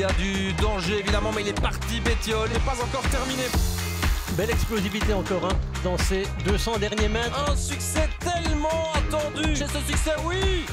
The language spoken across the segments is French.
Il y a du danger évidemment, mais il est parti, bétiole, il n'est pas encore terminé. Belle explosivité encore un hein, dans ces 200 derniers mètres. Un succès tellement attendu. J'ai ce succès, oui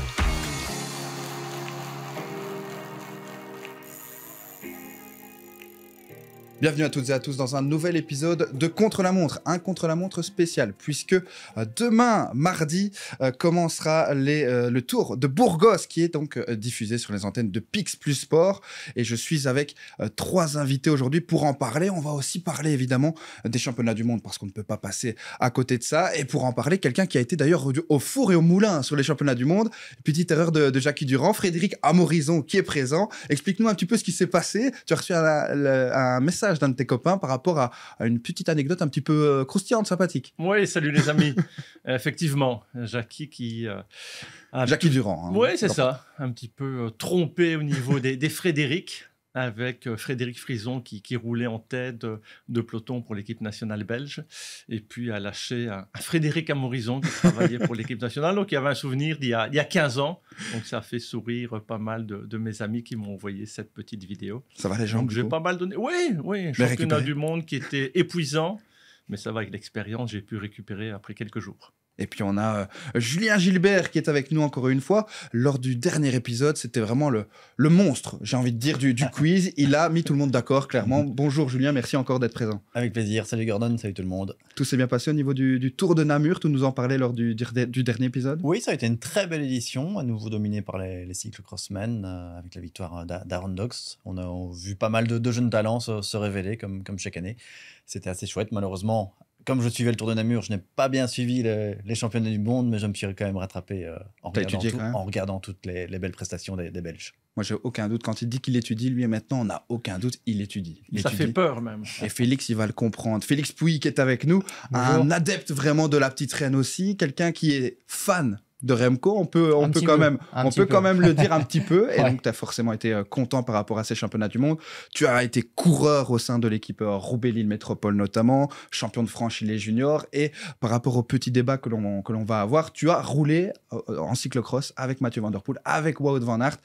Bienvenue à toutes et à tous dans un nouvel épisode de Contre la montre, un contre la montre spécial, puisque euh, demain, mardi, euh, commencera les, euh, le tour de Burgos, qui est donc diffusé sur les antennes de Pix Plus Sport. Et je suis avec trois invités aujourd'hui pour en parler. On va aussi parler évidemment des championnats du monde, parce qu'on ne peut pas passer à côté de ça. Et pour en parler, quelqu'un qui a été d'ailleurs au four et au moulin sur les championnats du monde. Petite erreur de, de Jackie Durand, Frédéric Amorison qui est présent. Explique-nous un petit peu ce qui s'est passé. Tu as reçu un message d'un de tes copains par rapport à, une petite anecdote un petit peu euh, croustillante, sympathique. Oui, salut les amis. Effectivement, Jackie qui. Euh, Jackie Durand. Hein. oui, c'est ça. Un petit peu euh, trompé au niveau des, des Frédéric avec euh, Frédéric Frison qui, roulait en tête de, peloton pour l'équipe nationale belge, et puis a lâché à, Frédéric Amorison qui travaillait pour l'équipe nationale. Donc il y avait un souvenir d'il y, a, il y a 15 ans. Donc ça a fait sourire pas mal de, mes amis qui m'ont envoyé cette petite vidéo. Ça va les gens J'ai pas mal donné. Oui, oui, championnat du monde qui était épuisant, mais ça va avec l'expérience, j'ai pu récupérer après quelques jours. Et puis on a euh, Julien Gilbert qui est avec nous encore une fois. Lors du dernier épisode, c'était vraiment le, le monstre, j'ai envie de dire, du, quiz. Il a mis tout le monde d'accord, clairement. Bonjour Julien, merci encore d'être présent. Avec plaisir. Salut Gordon, salut tout le monde. Tout s'est bien passé au niveau du, Tour de Namur. Tu nous en parlais lors du, du, dernier épisode. Oui, ça a été une très belle édition, à nouveau dominée par les, cycles crossmen, euh, avec la victoire euh, d'Aaron Dox. On a vu pas mal de, jeunes talents se, révéler, comme, comme chaque année. C'était assez chouette. Malheureusement, comme je suivais le Tour de Namur, je n'ai pas bien suivi les championnats du monde, mais je me suis quand même rattrapé euh, en, regardant toutes les, belles prestations des, Belges. Moi, j'ai aucun doute. Quand il dit qu'il étudie, lui, maintenant, on n'a aucun doute, il étudie. Il ça fait peur, même. Et Félix, il va le comprendre. Félix Pouilly, qui est avec nous, un adepte vraiment de la petite reine aussi, quelqu'un qui est fan de Remco, on peut, on peut quand même, on peut quand même le dire un petit peu. Et donc, tu as forcément été euh, content par rapport à ces championnats du monde. Tu as été coureur au sein de l'équipe euh, Roubaix-Lille Métropole notamment, champion de France chez les juniors. Et par rapport au petit débat que l'on, que l'on va avoir, tu as roulé euh, en cyclocross avec Mathieu Van Der Poel, avec Wout Van Aert.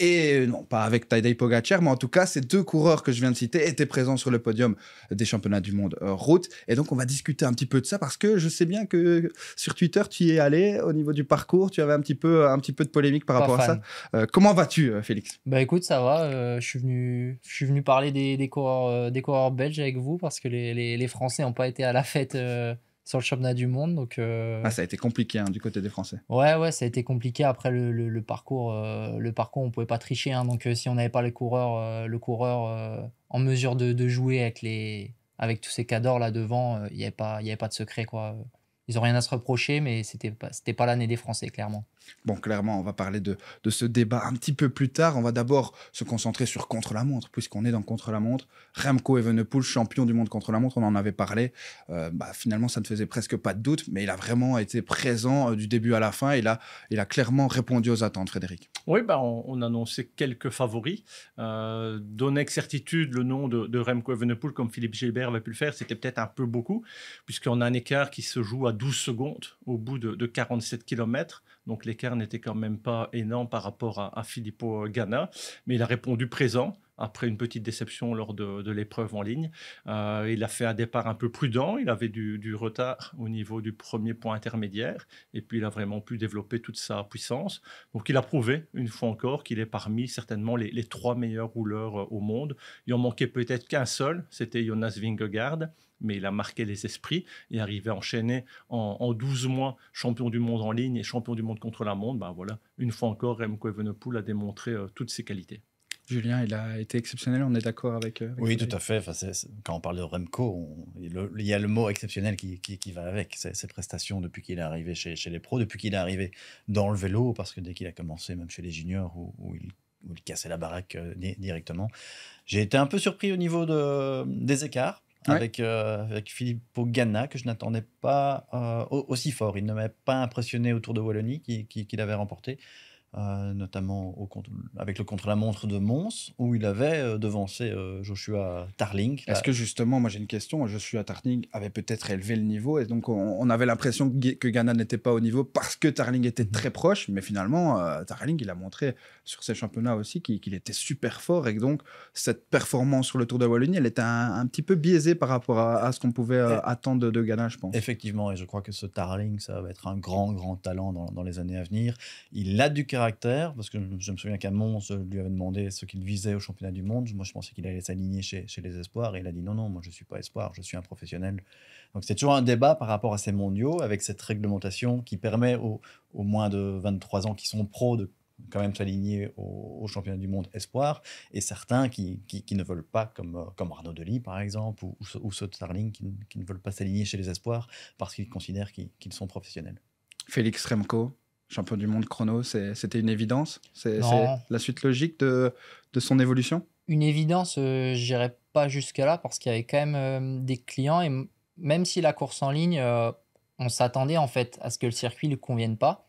Et non, pas avec Tadej Pogacar, mais en tout cas, ces deux coureurs que je viens de citer étaient présents sur le podium des championnats du monde euh, route. Et donc, on va discuter un petit peu de ça parce que je sais bien que sur Twitter, tu y es allé au niveau du parcours. Tu avais un petit peu, un petit peu de polémique par rapport à ça. Euh, comment vas-tu, euh, Félix Bah écoute, ça va. je suis venu, je suis venu parler des, des coureurs, des coureurs belges avec vous parce que les, les Français n'ont pas été à la fête sur le championnat du monde. Donc, euh, ah, ça a été compliqué hein, du côté des Français. Ouais, ouais, ça a été compliqué. Après, le, le, parcours, on euh, le parcours, on pouvait pas tricher. Hein, donc, euh, si on n'avait pas coureurs, le coureur en mesure de, de, jouer avec, les, avec tous ces cadors là devant, il n'y avait, pas, y avait pas de secret. quoi. Ils n'ont rien à se reprocher, mais c'était pas, pas l'année des Français, clairement. Bon, clairement, on va parler de, ce débat un petit peu plus tard. On va d'abord se concentrer sur contre-la-montre, puisqu'on est dans contre-la-montre. Remco Evenepoel, champion du monde contre-la-montre, on en avait parlé. Euh, bah, finalement, ça ne faisait presque pas de doute, mais il a vraiment été présent euh, du début à la fin. Il a, il a clairement répondu aux attentes, Frédéric. Oui, bah, on, on annonçait quelques favoris. Euh, donner certitude le nom de, Remco Evenepoel, comme Philippe Gilbert avait pu le faire, c'était peut-être un peu beaucoup, puisqu'on a un écart qui se joue à 12 secondes au bout de, de 47 km. Donc l'écart n'était quand même pas énorme par rapport à, Filippo Ganna, mais il a répondu présent après une petite déception lors de, l'épreuve en ligne. Euh, il a fait un départ un peu prudent, il avait du, retard au niveau du premier point intermédiaire, et puis il a vraiment pu développer toute sa puissance. Donc il a prouvé, une fois encore, qu'il est parmi certainement les, trois meilleurs rouleurs euh, au monde. Il en manquait peut-être qu'un seul, c'était Jonas Vingegaard, mais il a marqué les esprits et arrivé à enchaîner en, 12 mois champion du monde en ligne et champion du monde contre la montre. Ben voilà, une fois encore, Remco Evenepoel a démontré euh, toutes ses qualités. Julien, il a été exceptionnel, on est d'accord avec, euh, Oui, tout à fait. quand on parle de Remco, il y a le mot exceptionnel qui, qui, va avec. Ses, prestations depuis qu'il est arrivé chez, chez, les pros, depuis qu'il est arrivé dans le vélo, parce que dès qu'il a commencé, même chez les juniors, où, il cassait la baraque euh, directement. J'ai été un peu surpris au niveau de, des écarts. Avec, euh, avec Filippo Ganna, que je n'attendais pas aussi fort. Il ne m'avait pas impressionné autour de Wallonie qu'il qui, avait remporté. Euh, notamment au, avec le contre-la-montre de Mons, où il avait euh, devancé euh, Joshua Tarling. Est-ce que justement, moi j'ai une question, Joshua Tarling avait peut-être élevé le niveau, et donc on, avait l'impression que, Ghana n'était pas au niveau parce que Tarling était mhm. très proche, mais finalement, Tarling, il a montré sur ces championnats aussi qu'il était super fort, et que donc cette performance sur le Tour de Wallonie, elle était un, petit peu biaisée par rapport à, ce qu'on pouvait eh, attendre de, Ghana, je pense. Effectivement, et je crois que ce Tarling, ça va être un grand, grand talent dans, dans les années à venir. Il a du caractère caractère, parce que je me souviens qu'à Mons, lui avait demandé ce qu'il visait au championnat du monde. Moi, je pensais qu'il allait s'aligner chez, les espoirs, et il a dit non, non, moi, je ne suis pas espoir, je suis un professionnel. Donc, c'est toujours un débat par rapport à ces mondiaux, avec cette réglementation qui permet aux, moins de 23 ans qui sont pros de quand même s'aligner au, championnat du monde espoir, et certains qui, ne veulent pas, comme, euh, comme Arnaud Delis par exemple, ou, ou, Saut Starling, qui, ne veulent pas s'aligner chez les espoirs parce qu'ils considèrent qu'ils sont professionnels. Félix Remco, champion du monde chrono, c'était une évidence C'est la suite logique de, son évolution Une évidence, euh, je n'irai pas jusqu'à là parce qu'il y avait quand même euh, des clients et même si la course en ligne, euh, on s'attendait en fait à ce que le circuit ne convienne pas.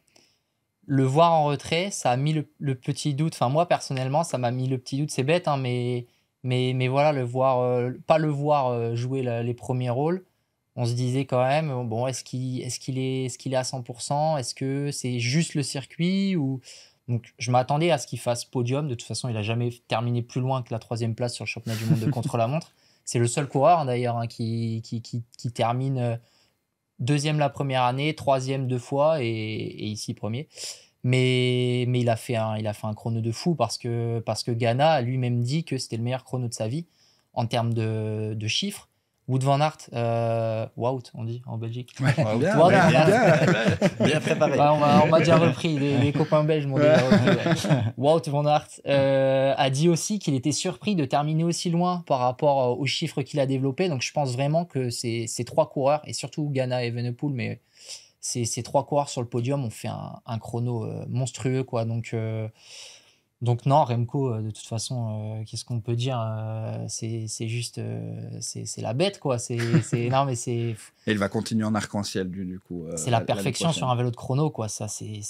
Le voir en retrait, ça a mis le, petit doute. Enfin, moi personnellement, ça m'a mis le petit doute. C'est bête, hein, mais, mais, mais voilà, le voir, pas le voir jouer les premiers rôles on se disait quand même, euh, bon, est-ce qu'il est, est, est, qu'il est à 100% Est-ce que c'est juste le circuit ou... Donc, je m'attendais à ce qu'il fasse podium. De toute façon, il n'a jamais terminé plus loin que la troisième place sur le championnat du monde de contre-la-montre. C'est le seul coureur, hein, d'ailleurs, hein, qui, qui, termine euh, deuxième la première année, troisième deux fois et, ici premier. Mais, mais il, a fait un, il a fait un chrono de fou parce que, parce que Ghana a lui-même dit que c'était le meilleur chrono de sa vie en termes de chiffres. Wout Van Aert, euh, Wout, on dit en Belgique. on m'a déjà repris, les, copains belges m'ont dit. Wout Van Aert euh, a dit aussi qu'il était surpris de terminer aussi loin par rapport euh, aux chiffres qu'il a développés. Donc je pense vraiment que ces, trois coureurs, et surtout Ghana et Venepool, mais ces, trois coureurs sur le podium ont fait un, chrono monstrueux. quoi. Donc. Donc non, Remco, euh, de toute façon, euh, qu'est-ce qu'on peut dire euh, C'est juste, c'est la bête, quoi. C'est énorme et c'est. Et il va continuer en arc-en-ciel du, coup. c'est la, perfection sur un vélo de chrono, quoi. Ça, c'est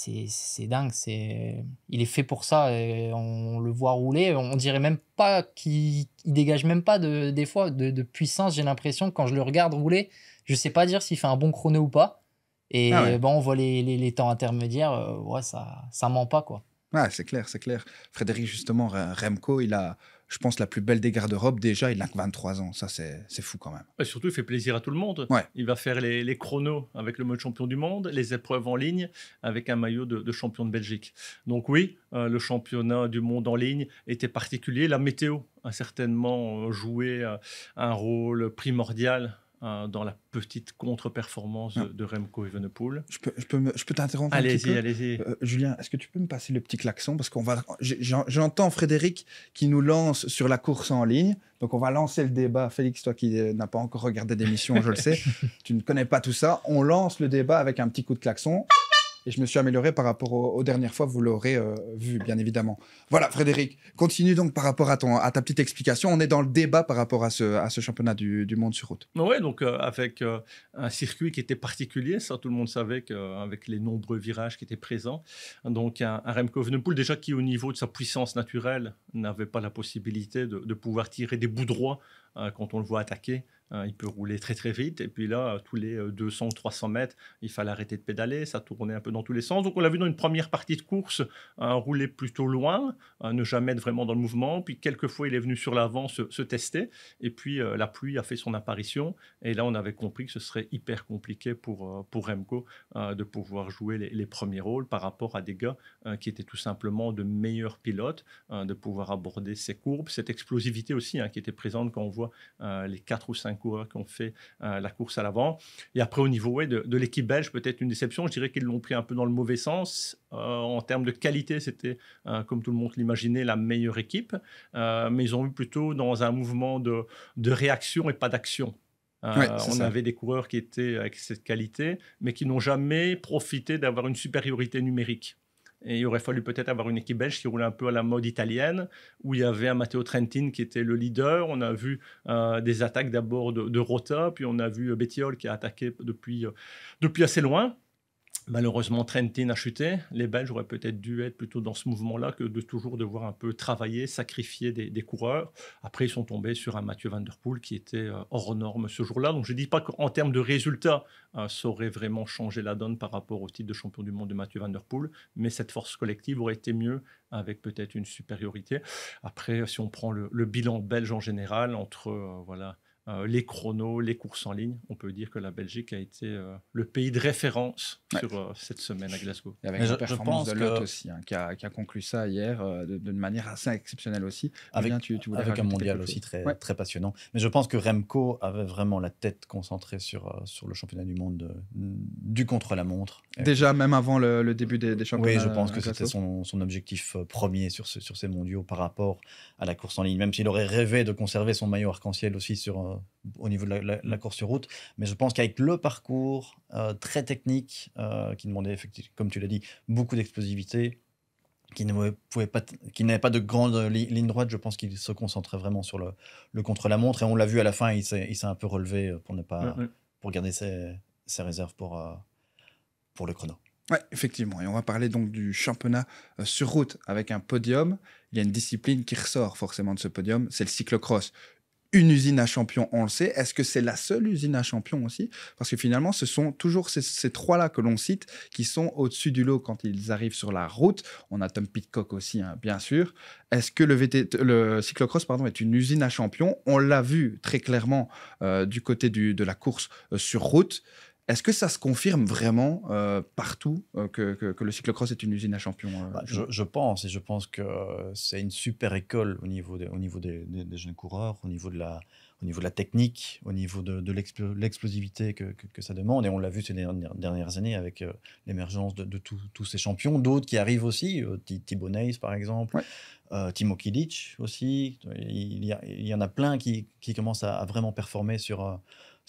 dingue. C'est il est fait pour ça. on, le voit rouler. On dirait même pas qu'il dégage même pas de des fois de, puissance. J'ai l'impression quand je le regarde rouler, je sais pas dire s'il fait un bon chrono ou pas. Et ah bon, on voit les, les, les temps intermédiaires. ouais, ça ça ment pas, quoi. Ah, c'est clair, c'est clair. Frédéric, justement, Remco, il a, je pense, la plus belle des garde-robes. Déjà, il a que 23 ans. Ça, c'est fou quand même. Et surtout, il fait plaisir à tout le monde. Il va faire les, chronos avec le mode champion du monde, les épreuves en ligne avec un maillot de, champion de Belgique. Donc, oui, euh, le championnat du monde en ligne était particulier. La météo a certainement euh, joué euh, un rôle primordial euh, dans la petite contre-performance de, Remco Evenepoel. Je peux, je peux, je peux t'interrompre Allez-y, allez-y. Euh, Julien, est-ce que tu peux me passer le petit klaxon Parce qu'on va, j'entends Frédéric qui nous lance sur la course en ligne. Donc on va lancer le débat. Félix, toi qui euh, n'as pas encore regardé d'émission, je le sais, tu ne connais pas tout ça. On lance le débat avec un petit coup de klaxon et je me suis amélioré par rapport aux, dernières fois, vous l'aurez euh, vu, bien évidemment. Voilà, Frédéric, continue donc par rapport à, ta petite explication. On est dans le débat par rapport à ce, championnat du, monde sur route. Oui, donc euh, avec euh, un circuit qui était particulier, ça tout le monde savait qu'avec les nombreux virages qui étaient présents, donc un, un Remco déjà qui au niveau de sa puissance naturelle n'avait pas la possibilité de, de pouvoir tirer des bouts droits quand on le voit attaquer Hein, il peut rouler très très vite. Et puis là, tous les 200 ou 300 mètres, il fallait arrêter de pédaler. Ça tournait un peu dans tous les sens. Donc on l'a vu dans une première partie de course, hein, rouler plutôt loin, hein, ne jamais être vraiment dans le mouvement. Puis quelquefois, il est venu sur l'avant se, tester. Et puis euh, la pluie a fait son apparition. Et là, on avait compris que ce serait hyper compliqué pour, euh, pour Remco de pouvoir jouer les, premiers rôles par rapport à des gars qui étaient tout simplement de meilleurs pilotes, de pouvoir aborder ces courbes, cette explosivité aussi qui était présente quand on voit les 4 ou 5 coureurs qui ont fait euh, la course à l'avant. Et après, au niveau de, l'équipe belge, peut-être une déception. Je dirais qu'ils l'ont pris un peu dans le mauvais sens. Euh, en termes de qualité, c'était, euh, comme tout le monde l'imaginait, la meilleure équipe. mais ils ont eu plutôt dans un mouvement de, réaction et pas d'action. on avait des coureurs qui étaient avec cette qualité, mais qui n'ont jamais profité d'avoir une supériorité numérique. Et il aurait fallu peut-être avoir une équipe belge qui roulait un peu à la mode italienne, où il y avait un Matteo Trentin qui était le leader. On a vu euh, des attaques d'abord de, Rota, puis on a vu Bettiol qui a attaqué depuis, euh, depuis assez loin. Malheureusement, Trentin a chuté. Les Belges auraient peut-être dû être plutôt dans ce mouvement-là que de toujours devoir un peu travailler, sacrifier des, coureurs. Après, ils sont tombés sur un Mathieu Van qui était euh, hors norme ce jour-là. Donc, je ne dis pas qu'en termes de résultats, hein, ça aurait vraiment changé la donne par rapport au titre de champion du monde de Mathieu Van mais cette force collective aurait été mieux avec peut-être une supériorité. Après, si on prend le, bilan belge en général, entre euh, voilà euh, les chronos, les courses en ligne. On peut dire que la Belgique a été euh, le pays de référence sur euh, cette semaine à Glasgow. avec la de Lotte aussi, hein, qui, a, conclu ça hier d'une manière assez exceptionnelle aussi. Avec, un mondial aussi très, passionnant. Mais je pense que Remco avait vraiment la tête concentrée sur, sur le championnat du monde du contre-la-montre. Déjà, même avant le, début des, des, championnats. Oui, je pense que c'était son, objectif premier sur, sur ces mondiaux par rapport à la course en ligne, même s'il aurait rêvé de conserver son maillot arc-en-ciel aussi sur au niveau de la, mm. course sur route. Mais je pense qu'avec le parcours euh, très technique, euh, qui demandait, effectivement, comme tu l'as dit, beaucoup d'explosivité, qui ne pouvait pas, qui n'avait pas de grande euh, ligne droite, je pense qu'il se concentrait vraiment sur le, contre-la-montre. Et on l'a vu à la fin, il s'est un peu relevé pour ne pas, pour garder ses, réserves pour, pour le chrono. Oui, effectivement. Et on va parler donc du championnat sur route avec un podium. Il y a une discipline qui ressort forcément de ce podium, c'est le cyclocross une usine à champion, on le sait. Est-ce que c'est la seule usine à champions aussi Parce que finalement, ce sont toujours ces, trois-là que l'on cite qui sont au-dessus du lot quand ils arrivent sur la route. On a Tom Pitcock aussi, hein, bien sûr. Est-ce que le, le cyclocross pardon, est une usine à champion On l'a vu très clairement euh, du côté de la course euh, sur route. Est-ce que ça se confirme vraiment euh, partout euh, que, que, que, le cyclocross est une usine à champions euh, bah, je, pense, et je pense que c'est une super école au niveau, au niveau des, jeunes coureurs, au niveau de la, au niveau de la technique, au niveau de, l'explosivité que, ça demande. Et on l'a vu ces dernières, années avec l'émergence de, tous ces champions, d'autres qui arrivent aussi, Thibaut par exemple. Timo Kilic aussi, il y, il y, en a plein qui, commencent à, vraiment performer sur,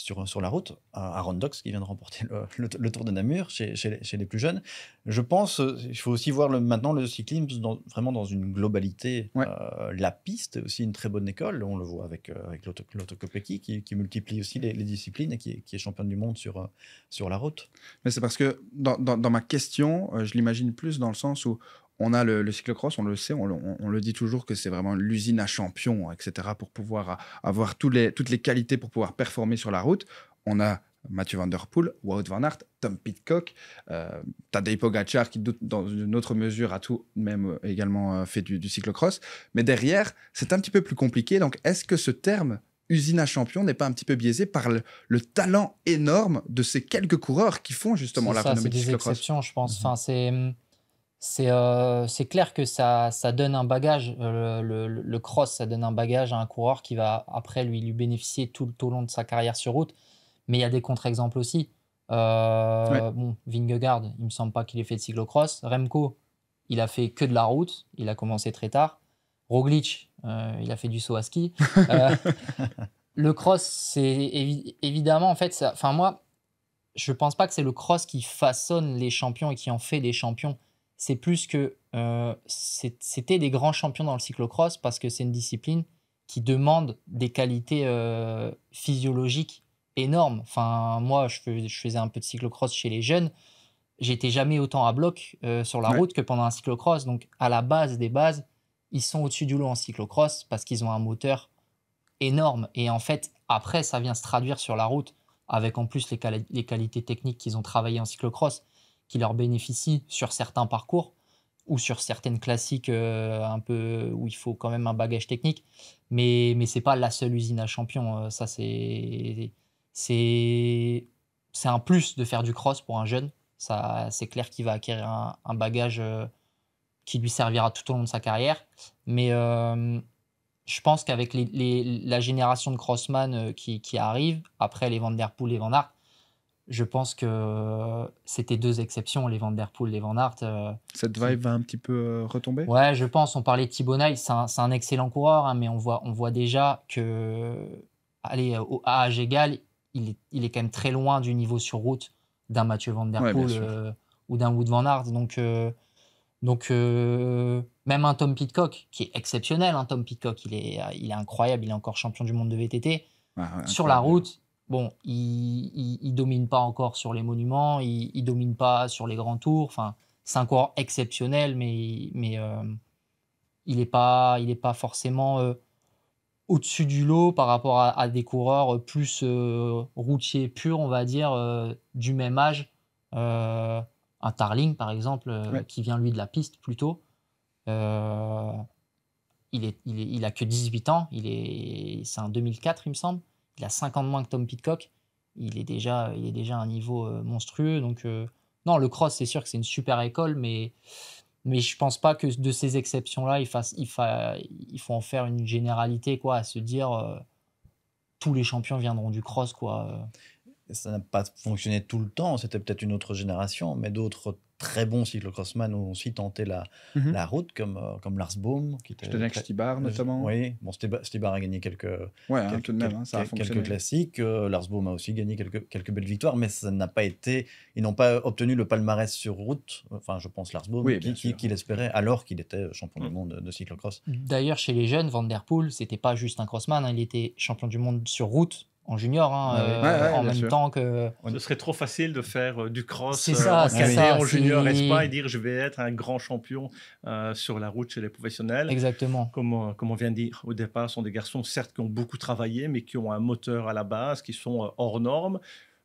sur, sur la route, à Rondox qui vient de remporter le, Tour de Namur chez, chez, les, plus jeunes. Je pense, euh, il faut aussi voir le, maintenant le cyclisme vraiment dans une globalité. Euh, la piste est aussi une très bonne école, on le voit avec, euh, avec l'autocopéki qui, qui, multiplie aussi les, disciplines et qui, qui, est champion du monde sur, sur la route. Mais c'est parce que dans, dans ma question, je l'imagine plus dans le sens où on a le, le, cyclocross, on le sait, on, le dit toujours que c'est vraiment l'usine à champions, etc., pour pouvoir avoir toutes les, toutes les qualités pour pouvoir performer sur la route. On a Mathieu Van Der Poel, Wout Van Aert, Tom Pitcock, euh, Tadej Pogacar qui dans une autre mesure a tout même euh, également euh, fait du, du, cyclocross. Mais derrière, c'est un petit peu plus compliqué. Donc est-ce que ce terme usine à champion n'est pas un petit peu biaisé par le, talent énorme de ces quelques coureurs qui font justement la renommée du cyclocross C'est des exceptions, je pense. Mmh. Enfin, c'est hum, euh, c'est clair que ça, ça, donne un bagage, euh, le, cross, ça donne un bagage à un coureur qui va après lui, lui bénéficier tout, au long de sa carrière sur route. Mais il y a des contre-exemples aussi. Euh, bon, Vingegaard, il me semble pas qu'il ait fait de cyclocross. Remco, il a fait que de la route, il a commencé très tard. Roglic, euh, il a fait du saut à ski. le cross, c'est évidemment, en fait, enfin moi, je pense pas que c'est le cross qui façonne les champions et qui en fait des champions c'est plus que euh, c'était des grands champions dans le cyclocross parce que c'est une discipline qui demande des qualités euh, physiologiques énormes. Enfin, moi, je, faisais un peu de cyclocross chez les jeunes. J'étais jamais autant à bloc euh, sur la route que pendant un cyclocross. Donc, à la base des bases, ils sont au-dessus du lot en cyclocross parce qu'ils ont un moteur énorme. Et en fait, après, ça vient se traduire sur la route avec en plus les, les qualités techniques qu'ils ont travaillées en cyclocross qui leur bénéficient sur certains parcours ou sur certaines classiques euh, un peu où il faut quand même un bagage technique. Mais, mais ce n'est pas la seule usine à champions. Euh, ça, c'est, c'est, c'est un plus de faire du cross pour un jeune. Ça, c'est clair qu'il va acquérir un, bagage euh, qui lui servira tout au long de sa carrière. Mais je pense qu'avec la génération de crossman qui, arrive, après les Van Der Poel, les Van je pense que euh, c'était deux exceptions, les Van Der Poel, les Van Aert. Euh, Cette vibe va un petit peu euh, retomber Ouais, je pense. On parlait de Thibonay, c'est un, excellent coureur, hein, mais on voit, on voit déjà que, allez, au âge égal, il est, il est quand même très loin du niveau sur route d'un Mathieu Van Der Poel ou d'un Wood Van Aert. Donc, donc même un Tom Pitcock, qui est exceptionnel, un hein. Tom Pitcock, il est, il est incroyable, il est encore champion du monde de VTT. Ah sur la route, bon, il, domine pas encore sur les monuments, il, domine pas sur les grands tours. Enfin, c'est un exceptionnel, mais, mais euh, il n'est pas, pas forcément euh, au-dessus du lot par rapport à, des coureurs plus euh, routiers purs, on va dire, du même âge. un Tarling, par exemple, qui vient lui de la piste plutôt. il, est, il, a que 18 ans, il est, c'est un 2004, il me semble. Il a 50 moins que Tom Pitcock. Il est déjà, il est déjà un niveau euh, monstrueux. Donc, euh, non, le cross, c'est sûr que c'est une super école, mais, mais je pense pas que de ces exceptions-là, il, fasse, il, fa, il faut en faire une généralité, quoi, à se dire euh, tous les champions viendront du cross, quoi. Ça n'a pas fonctionné tout le temps. C'était peut-être une autre génération, mais d'autres très bons cyclocrossman ont aussi tenté mhm. la, route, comme, euh, comme Lars Bohm. Qui était Stibar, notamment. Oui, Stibar a gagné quelques, hein, hein, classiques. Euh, Lars Bohm a aussi gagné quelques, quelques belles victoires, mais ça n'a pas été. Ils n'ont pas obtenu le palmarès sur route, enfin, je pense Lars Bohm, qui, qui, l'espérait, alors qu'il était champion du mm. monde de cyclocross. D'ailleurs, chez les jeunes, Van Der Poel, c'était pas juste un crossman, hein, il était champion du monde sur route en junior, hein, euh, en même temps que. Ce serait trop facile de faire euh, du cross euh, en, junior, nest junior pas et dire je vais être un grand champion euh, sur la route chez les professionnels. Exactement. Comme, comme on vient de dire au départ, ce sont des garçons certes qui ont beaucoup travaillé, mais qui ont un moteur à la base, qui sont hors normes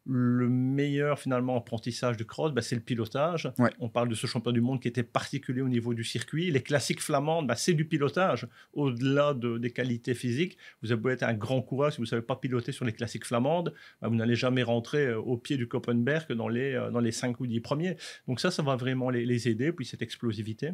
le meilleur finalement apprentissage de cross, bah, c'est le pilotage. On parle de ce champion du monde qui était particulier au niveau du circuit. Les classiques flamandes, bah, c'est du pilotage. Au-delà des qualités physiques, vous avez être un grand coureur, si vous ne savez pas piloter sur les classiques flamandes, bah, vous n'allez jamais rentrer euh, au pied du Koppenberg dans les, 5 euh, ou 10 premiers. Donc ça, ça va vraiment les, les aider, puis cette explosivité.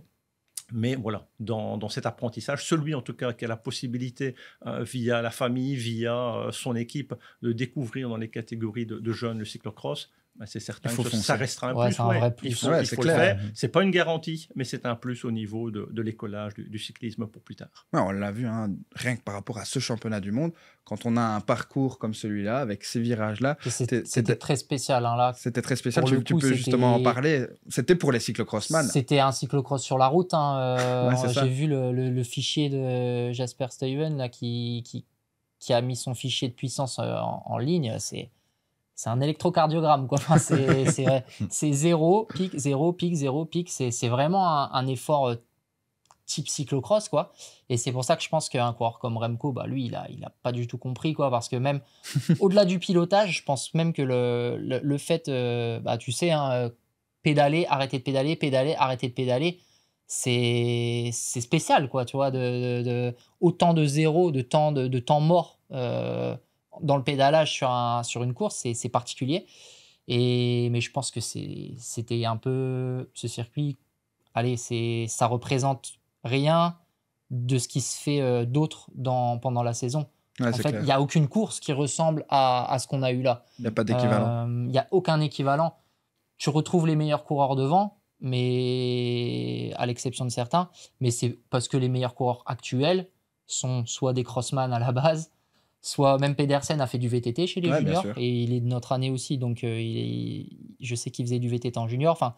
Mais voilà, dans, cet apprentissage, celui en tout cas qui a la possibilité, euh, via la famille, via euh, son équipe, de découvrir dans les catégories de, de jeunes le cyclocross, bah, c'est certain que ça restera un plus. C'est vrai c'est pas une garantie, mais c'est un plus au niveau de, de l'écolage du, cyclisme pour plus tard. on l'a vu, hein, rien que par rapport à ce championnat du monde, quand on a un parcours comme celui-là, avec ces virages-là. Hein, c'était très spécial. C'était très spécial. Tu, peux justement en parler. C'était pour les cyclocrossman. C'était un cyclocross sur la route. Hein, euh, j'ai vu le, fichier de Jasper Stuyven qui, a mis son fichier de puissance euh, en ligne. C'est c'est un électrocardiogramme, quoi. c'est zéro pic, zéro pic, zéro pic. C'est vraiment un, effort euh, type cyclocross, quoi. Et c'est pour ça que je pense qu'un coureur comme Remco, bah, lui, il a, il a pas du tout compris, quoi. Parce que même au-delà du pilotage, je pense même que le, le, fait, euh, bah, tu sais, hein, euh, pédaler, arrêter de pédaler, pédaler, arrêter de pédaler, c'est spécial, quoi. Tu vois, de, de, autant de zéro, de temps, de, temps mort dans le pédalage sur, une course, c'est particulier. Et, mais je pense que c'était un peu ce circuit. Allez, ça représente rien de ce qui se fait euh, d'autre pendant la saison. en fait, il n'y a aucune course qui ressemble à, ce qu'on a eu là. Il n'y a pas d'équivalent. Euh, il y n'y a aucun équivalent. Tu retrouves les meilleurs coureurs devant, mais à l'exception de certains, mais c'est parce que les meilleurs coureurs actuels sont soit des crossman à la base, soit même Pedersen a fait du VTT chez les juniors et il est de notre année aussi, donc euh, je sais qu'il faisait du VTT en junior. Enfin,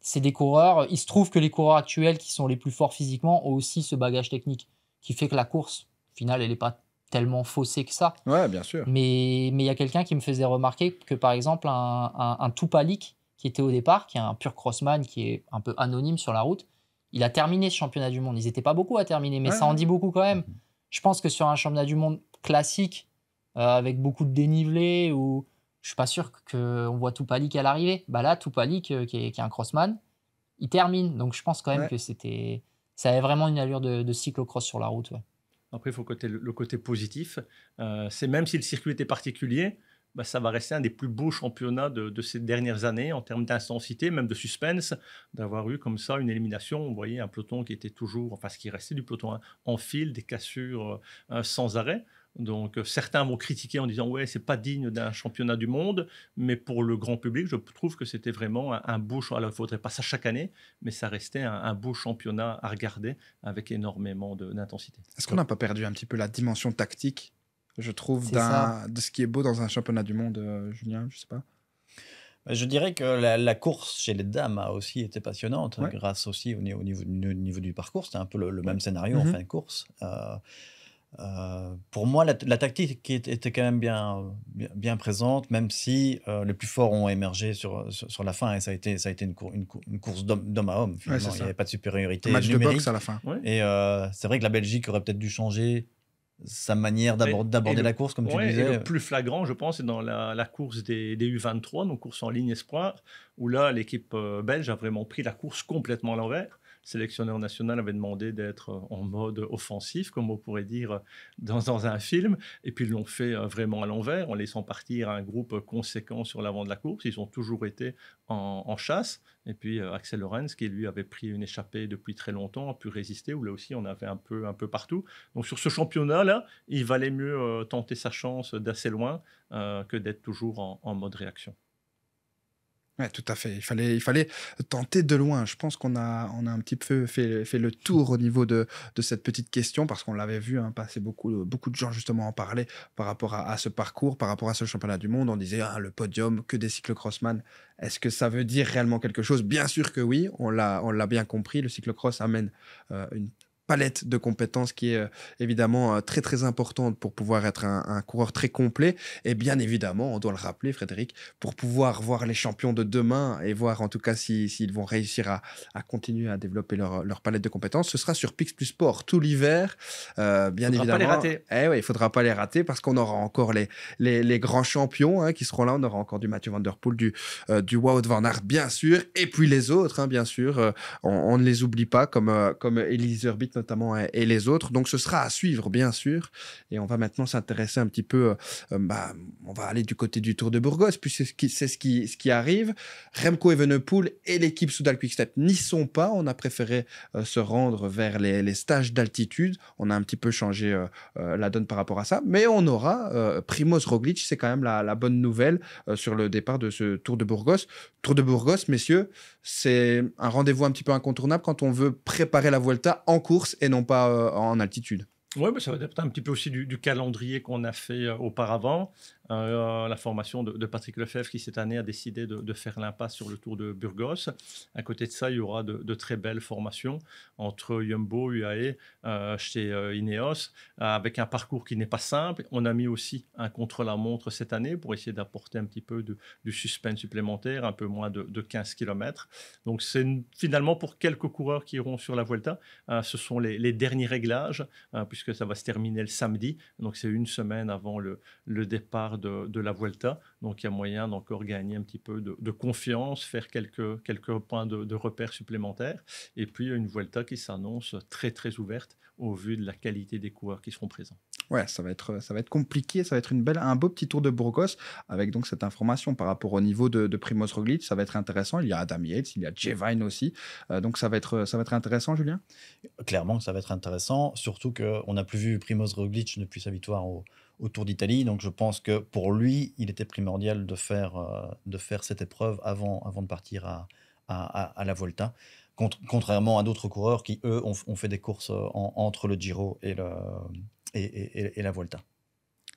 c'est des coureurs. Il se trouve que les coureurs actuels qui sont les plus forts physiquement ont aussi ce bagage technique qui fait que la course, finale elle n'est pas tellement faussée que ça. Ouais, bien sûr. Mais il y a quelqu'un qui me faisait remarquer que par exemple un, un, Tupalik qui était au départ, qui est un pur crossman, qui est un peu anonyme sur la route, il a terminé ce championnat du monde. Ils n'étaient pas beaucoup à terminer, mais ça en dit beaucoup quand même. Mhm. Je pense que sur un championnat du monde classique euh, avec beaucoup de dénivelé ou je suis pas sûr qu'on voit Toupalik à l'arrivée. Bah là, tout euh, qui, est, un crossman, il termine. Donc je pense quand même que c'était, ça avait vraiment une allure de, de cyclocross sur la route. Après, il faut côté, le côté positif. Euh, c'est même si le circuit était particulier, bah, ça va rester un des plus beaux championnats de, ces dernières années en termes d'intensité, même de suspense, d'avoir eu comme ça une élimination. Vous voyez un peloton qui était toujours, enfin ce qui restait du peloton, hein, en file, des cassures euh, sans arrêt. Donc euh, certains vont critiquer en disant ouais c'est pas digne d'un championnat du monde, mais pour le grand public je trouve que c'était vraiment un, beau beau alors il faudrait pas ça chaque année, mais ça restait un, beau championnat à regarder avec énormément d'intensité. Est-ce qu'on n'a pas perdu un petit peu la dimension tactique, je trouve, de ce qui est beau dans un championnat du monde, euh, Julien, je sais pas. Bah, je dirais que la, course chez les dames a aussi été passionnante, grâce aussi au, niveau, du parcours. C'était un peu le, même scénario en mm-hmm. fin de course. Euh, euh, pour moi, la, la, tactique était quand même bien, bien, présente, même si euh, les plus forts ont émergé sur, sur, la fin et ça a été, ça a été une, une, course d'homme à homme. Finalement. Il n'y avait pas de supériorité. match numérique. de boxe à la fin. Et euh, c'est vrai que la Belgique aurait peut-être dû changer sa manière d'aborder la course, comme tu disais. le plus flagrant, je pense, c'est dans la, course des, des, U23, donc course en ligne espoir, où là, l'équipe belge a vraiment pris la course complètement à l'envers sélectionneur national avait demandé d'être euh, en mode offensif, comme on pourrait dire euh, dans, un film, et puis ils l'ont fait euh, vraiment à l'envers, en laissant partir un groupe conséquent sur l'avant de la course. Ils ont toujours été en, chasse, et puis Axel Lorenz, qui lui avait pris une échappée depuis très longtemps, a pu résister, où là aussi on avait un peu, un peu partout. Donc sur ce championnat-là, il valait mieux tenter sa chance d'assez loin que d'être toujours en mode réaction tout à fait. Il fallait, il fallait tenter de loin. Je pense qu'on a, on a un petit peu fait, le tour au niveau de, cette petite question parce qu'on l'avait vu hein, passer beaucoup, beaucoup de gens justement en parler par rapport à, ce parcours, par rapport à ce championnat du monde. On disait ah, le podium, que des cyclocrossman. Est-ce que ça veut dire réellement quelque chose Bien sûr que oui. On l'a, on l'a bien compris. Le cyclocross amène euh, une palette de compétences qui est euh, évidemment euh, très très importante pour pouvoir être un, coureur très complet. Et bien évidemment, on doit le rappeler, Frédéric, pour pouvoir voir les champions de demain et voir en tout cas s'ils vont réussir à, à, continuer à développer leur, leur, palette de compétences, ce sera sur Pix Plus Sport tout l'hiver. Euh, bien évidemment. Eh il faudra pas les rater parce qu'on aura encore les, les, grands champions hein, qui seront là. On aura encore du Mathieu Van Der Poel, du, du Wout Van Aert, bien sûr, et puis les autres, hein, bien sûr. on, ne les oublie pas, comme, comme Elise notamment hein, et, les autres. Donc ce sera à suivre, bien sûr. Et on va maintenant s'intéresser un petit peu, euh, bah, on va aller du côté du Tour de Burgos, puisque c'est ce qui, ce qui, arrive. Remco Evenepoel et l'équipe Soudal Quickstep n'y sont pas. On a préféré euh, se rendre vers les, stages d'altitude. On a un petit peu changé euh, la donne par rapport à ça. Mais on aura Primoz Roglic, c'est quand même la, la bonne nouvelle sur le départ de ce Tour de Burgos. Tour de Burgos, messieurs, c'est un rendez-vous un petit peu incontournable quand on veut préparer la Vuelta en course et non pas euh, en altitude. Oui, ça va dépendre un petit peu aussi du, calendrier qu'on a fait euh, auparavant. Euh, la formation de, Patrick Lefebvre qui cette année a décidé de, faire l'impasse sur le Tour de Burgos. À côté de ça, il y aura de, très belles formations entre Jumbo, UAE, euh, chez euh, Ineos, avec un parcours qui n'est pas simple. On a mis aussi un contre-la-montre cette année pour essayer d'apporter un petit peu du suspense supplémentaire, un peu moins de, 15 km. Donc c'est finalement pour quelques coureurs qui iront sur la Vuelta, ce sont les, derniers réglages, puisque ça va se terminer le samedi. Donc c'est une semaine avant le, le départ de, la Vuelta. Donc il y a moyen d'encore gagner un petit peu de, confiance, faire quelques, points de, de repères supplémentaires. Et puis une Vuelta qui s'annonce très très ouverte au vu de la qualité des coureurs qui seront présents. Ouais, ça va être, ça va être compliqué, ça va être une belle, un beau petit tour de Burgos, avec donc cette information par rapport au niveau de, Primoz Roglic, ça va être intéressant. Il y a Adam Yates, il y a Jevine aussi, euh, donc ça va être, ça va être intéressant, Julien. Clairement, ça va être intéressant, surtout que on n'a plus vu Primoz Roglic depuis sa victoire au, Tour d'Italie, donc je pense que pour lui, il était primordial de faire, euh, de faire cette épreuve avant, avant de partir à la Volta contrairement à d'autres coureurs qui, eux, ont, fait des courses euh, entre le Giro et, et la Vuelta.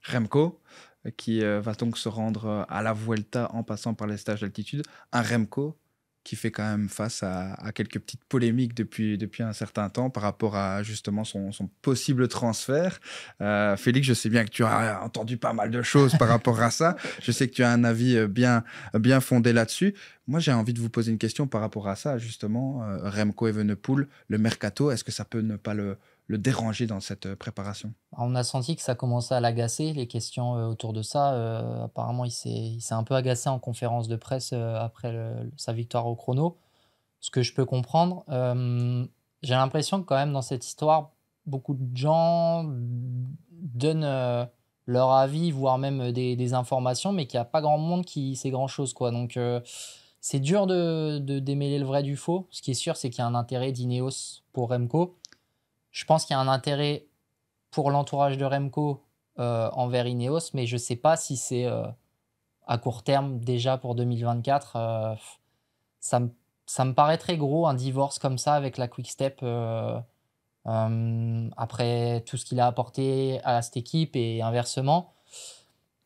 Remco, euh, qui euh, va donc se rendre à la Vuelta en passant par les stages d'altitude. Un Remco qui fait quand même face à, quelques petites polémiques depuis, depuis un certain temps par rapport à justement son, possible transfert. Euh, Félix, je sais bien que tu as entendu pas mal de choses par rapport à ça. Je sais que tu as un avis euh, bien, bien fondé là-dessus. Moi, j'ai envie de vous poser une question par rapport à ça, justement. Euh, Remco Evenepoel, le mercato, est-ce que ça peut ne pas le, le déranger dans cette euh, préparation On a senti que ça commençait à l'agacer, les questions euh, autour de ça. Euh, apparemment, il s'est un peu agacé en conférence de presse après sa victoire au chrono, ce que je peux comprendre. J'ai l'impression que quand même dans cette histoire, beaucoup de gens donnent leur avis, voire même des, informations, mais qu'il n'y a pas grand monde qui sait grand-chose. Donc c'est dur de, de démêler le vrai du faux. Ce qui est sûr, c'est qu'il y a un intérêt d'Ineos pour Remco je pense qu'il y a un intérêt pour l'entourage de Remco euh, envers Ineos, mais je ne sais pas si c'est euh, à court terme déjà pour 2024. Euh, ça, me, ça, me paraît très gros un divorce comme ça avec la Quick Step après tout ce qu'il a apporté à cette équipe et inversement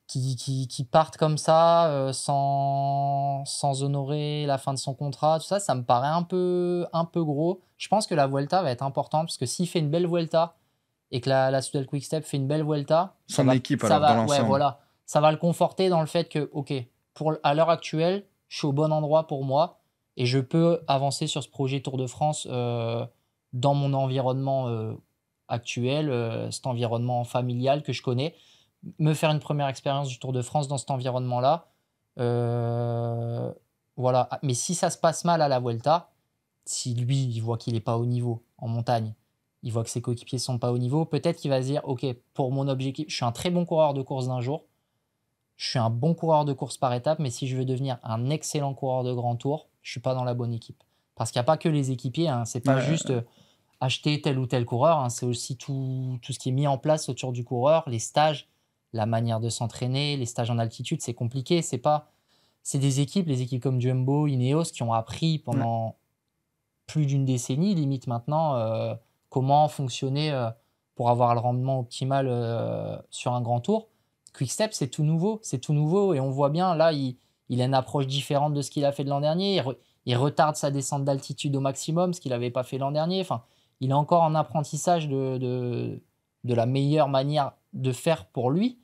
qui, qui, partent comme ça euh, sans, sans honorer la fin de son contrat, tout ça, ça me paraît un peu, un peu gros. Je pense que la Vuelta va être importante parce que s'il fait une belle Vuelta et que la, la Soudal Quick Step fait une belle Vuelta, ça va, voilà, ça va le conforter dans le fait que, ok, pour, à l'heure actuelle, je suis au bon endroit pour moi et je peux avancer sur ce projet Tour de France euh, dans mon environnement euh, actuel, cet environnement familial que je connais me faire une première expérience du Tour de France dans cet environnement-là. Euh, voilà. Ah, mais si ça se passe mal à la Vuelta, si lui, il voit qu'il n'est pas au niveau en montagne, il voit que ses coéquipiers sont pas au niveau, peut-être qu'il va se dire, OK, pour mon objectif, je suis un très bon coureur de course d'un jour, je suis un bon coureur de course par étape, mais si je veux devenir un excellent coureur de grand tour, je suis pas dans la bonne équipe. Parce qu'il n'y a pas que les équipiers, hein, c'est pas juste euh, acheter tel ou tel coureur, hein. c'est aussi tout, tout ce qui est mis en place autour du coureur, les stages, la manière de s'entraîner, les stages en altitude, c'est compliqué. C'est pas, c'est des équipes, les équipes comme Jumbo, Ineos, qui ont appris pendant plus d'une décennie, limite maintenant, euh, comment fonctionner euh, pour avoir le rendement optimal euh, sur un grand tour. Quickstep, c'est tout nouveau, c'est tout nouveau, et on voit bien là, il, a une approche différente de ce qu'il a fait de l'an dernier. Il, retarde sa descente d'altitude au maximum, ce qu'il n'avait pas fait l'an dernier. Enfin, il est encore en apprentissage de, de la meilleure manière de faire pour lui.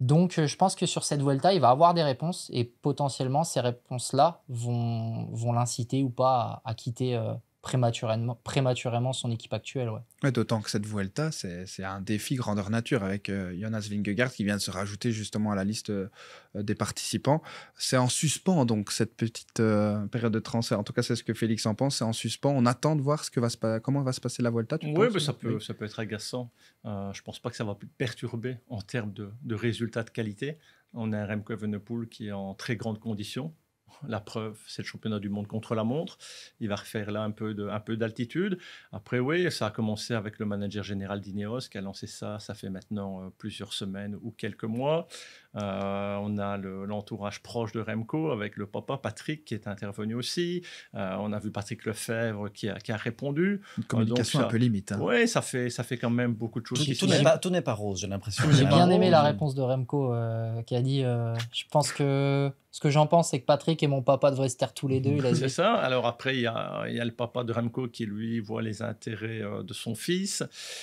Donc, euh, je pense que sur cette Vuelta, il va avoir des réponses et potentiellement, ces réponses-là vont, l'inciter ou pas à, quitter euh, prématurément, son équipe actuelle. Ouais. D'autant que cette Vuelta, c'est un défi grandeur nature avec euh, Jonas Vingegaard qui vient de se rajouter justement à la liste euh, des participants. C'est en suspens donc cette petite euh, période de transfert. En tout cas, c'est ce que Félix en pense. C'est en suspens. On attend de voir ce que va se comment va se passer la Vuelta. oui, mais ça peut, être agaçant. je pense pas que ça va perturber en termes de, résultats de qualité. On a un Remco Evenepoel qui est en très grandes conditions. La preuve, c'est le championnat du monde contre la montre. Il va refaire là un peu, peu d'altitude. Après, oui, ça a commencé avec le manager général d'Ineos qui a lancé ça. Ça fait maintenant euh, plusieurs semaines ou quelques mois. Euh, on a l'entourage proche de Remco avec le papa Patrick qui est intervenu aussi. Euh, on a vu Patrick Lefebvre qui a, qui a répondu. Une euh, communication donc un peu limite. Hein. Oui, ça fait, ça fait quand même beaucoup de choses. Tout, tout n'est pas, rose, j'ai l'impression. J'ai bien aimé la réponse de Remco qui a dit Je pense que ce que j'en pense, c'est que Patrick et mon papa devraient se taire tous les deux. C'est ça. Alors après, il y, a, y, a, le papa de Remco qui, lui, voit les intérêts de son fils.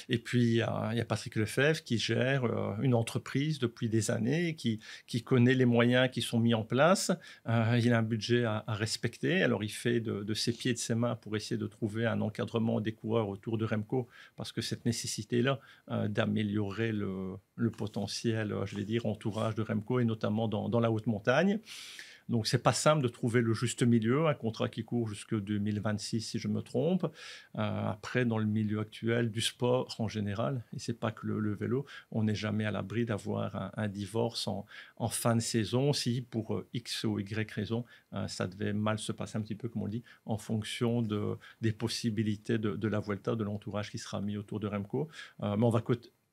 Et puis, il y a, Patrick Lefebvre qui gère une entreprise depuis des années. Qui qui, connaît les moyens qui sont mis en place. Euh, il a un budget à, respecter. Alors, il fait de, ses pieds et de ses mains pour essayer de trouver un encadrement des coureurs autour de Remco, parce que cette nécessité-là euh, d'améliorer le, potentiel, euh, je vais dire, entourage de Remco, et notamment dans, dans la haute montagne. Donc, c'est pas simple de trouver le juste milieu, un contrat qui court jusqu'en 2026, si je me trompe. Euh, après, dans le milieu actuel du sport en général, et c'est pas que le, vélo, on n'est jamais à l'abri d'avoir un, divorce en, fin de saison si, pour euh, X ou Y raison, euh, ça devait mal se passer un petit peu, comme on dit, en fonction de, des possibilités de, la Vuelta, de l'entourage qui sera mis autour de Remco. mais on va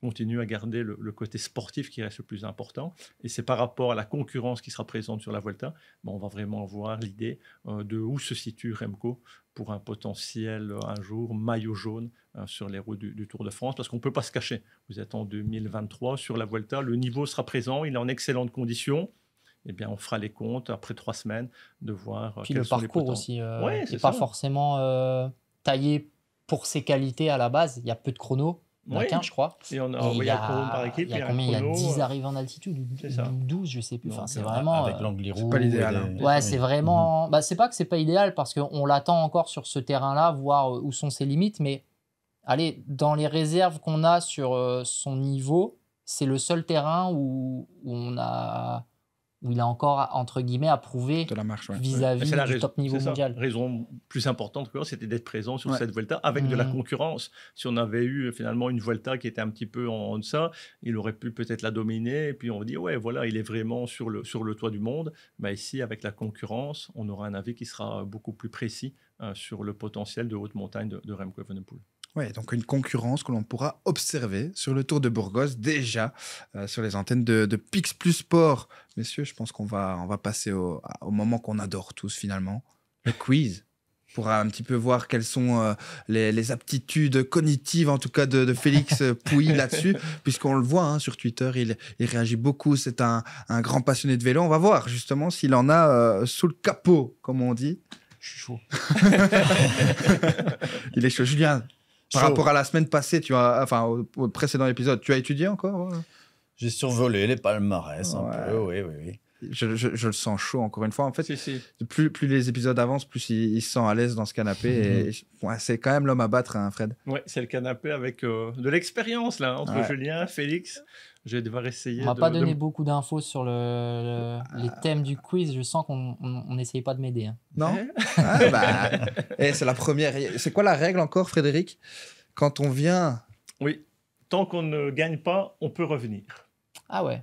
continue à garder le, côté sportif qui reste le plus important. Et c'est par rapport à la concurrence qui sera présente sur la Vuelta, ben, on va vraiment voir l'idée euh, de où se situe Remco pour un potentiel, euh, un jour, maillot jaune hein, sur les routes du, Tour de France, parce qu'on ne peut pas se cacher. Vous êtes en 2023 sur la Vuelta, le niveau sera présent, il est en excellente condition. Eh bien, on fera les comptes après trois semaines de voir. Euh, Puis le parcours aussi, euh, c'est pas forcément taillé pour ses qualités à la base. Il y a peu de chronos oui. 15, je crois. Et Il y a, combien, il y a 10 arrivées en altitude 12, je sais plus. Enfin, c'est vraiment. Euh, c'est pas l'idéal. Hein. Ouais, c'est vraiment. Mhm. Bah, c'est pas que c'est pas idéal parce qu'on l'attend encore sur ce terrain-là, voir euh, où sont ses limites. Mais allez, dans les réserves qu'on a sur euh, son niveau, c'est le seul terrain où on a où il a encore, entre guillemets, à prouver vis-à-vis du top niveau mondial. La raison plus importante, c'était d'être présent sur cette Vuelta avec de la mmh. concurrence. Si on avait eu euh, finalement une Vuelta qui était un petit peu en, deçà, il aurait pu peut-être la dominer. Et puis on dit, ouais, voilà, il est vraiment sur le, sur le toit du monde. Mais ici, avec la concurrence, on aura un avis qui sera beaucoup plus précis euh, sur le potentiel de haute montagne de, de Remco Evenepoel. Oui, donc une concurrence que l'on pourra observer sur le Tour de Burgos déjà euh, sur les antennes de, Pix Plus Sport. Messieurs, je pense qu'on va, on va passer au, moment qu'on adore tous finalement, le quiz pour un petit peu voir quelles sont euh, les, aptitudes cognitives, en tout cas de, Félix Pouilly là-dessus, puisqu'on le voit hein, sur Twitter, il, réagit beaucoup, c'est un, un, grand passionné de vélo. On va voir justement s'il en a euh, sous le capot, comme on dit. Je suis chaud. il est chaud. Julien, par rapport à la semaine passée, tu as, enfin au, précédent épisode, tu as étudié encore euh J'ai survolé les palmarès un peu, oui, oui, oui. Je, le sens chaud encore une fois. En fait, Plus, les épisodes avancent, plus il, se sent à l'aise dans ce canapé. Mhm. c'est quand même l'homme à battre, hein, Fred. Oui, c'est le canapé avec euh, de l'expérience, là, entre Julien, Félix, je vais devoir essayer. On va de, pas donné beaucoup d'infos sur le, les ah. thèmes du quiz. Je sens qu'on n'essaye pas de m'aider. Hein. Non eh? ah, bah, eh, C'est la première. C'est quoi la règle encore, Frédéric Quand on vient. Oui, tant qu'on ne gagne pas, on peut revenir. Ah ouais.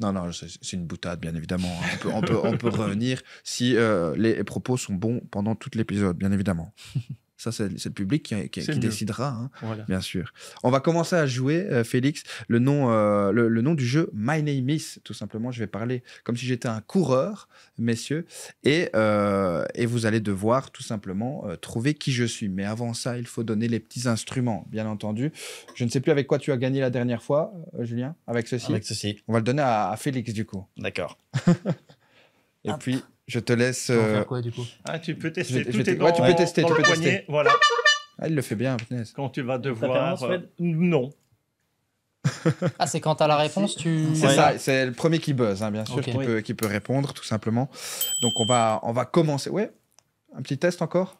Non, non, c'est une boutade, bien évidemment. Hein. On peut, on peut, on peut revenir si euh, les propos sont bons pendant tout l'épisode, bien évidemment. Ça, c'est le public qui, décidera, hein, bien sûr. On va commencer à jouer, euh, Félix, le nom, euh, le, nom du jeu My Name Is. Tout simplement, je vais parler comme si j'étais un coureur, messieurs. Et, euh, et vous allez devoir tout simplement trouver qui je suis. Mais avant ça, il faut donner les petits instruments, bien entendu. Je ne sais plus avec quoi tu as gagné la dernière fois, Julien. Avec ceci. Avec ceci. On va le donner à, Félix, du coup. D'accord. et puis, je te laisse. Euh, du ah, Tu peux tester. Tout est tu peux tester. tu peux tester. voilà. Elle ah, il le fait bien, Quand tu vas devoir. Euh, non. ah, c'est quand as la réponse, tu. C'est ça, c'est le premier qui buzz, hein, bien sûr, qui, peut, qui peut répondre, tout simplement. Donc, on va, on va commencer. Ouais, un petit test encore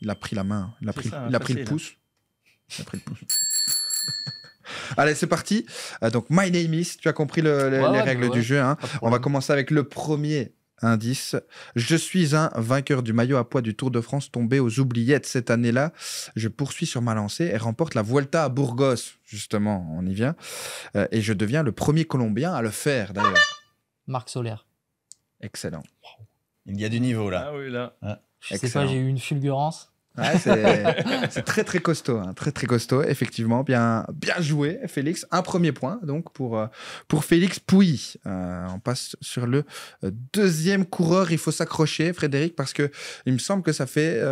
il a pris la main, il a, pris, il a pris le hein. pouce. Il a pris le pouce. Allez, c'est parti. Euh, donc, My Name Is, tu as compris les règles du jeu. Hein. On va commencer avec le premier indice. Je suis un vainqueur du maillot à poids du Tour de France tombé aux oubliettes cette année-là. Je poursuis sur ma lancée et remporte la Vuelta à Burgos. Justement, on y vient. Euh, et je deviens le premier Colombien à le faire, d'ailleurs. Marc Solaire. Excellent. Il y a du niveau, là. Ah oui, sais pas, j'ai eu une fulgurance. c'est très très costaud, hein. très très costaud, effectivement. Bien, bien joué, Félix. Un premier point donc pour, euh, pour Félix Pouilly. Euh, on passe sur le euh, deuxième coureur. Il faut s'accrocher, Frédéric, parce que il me semble que ça fait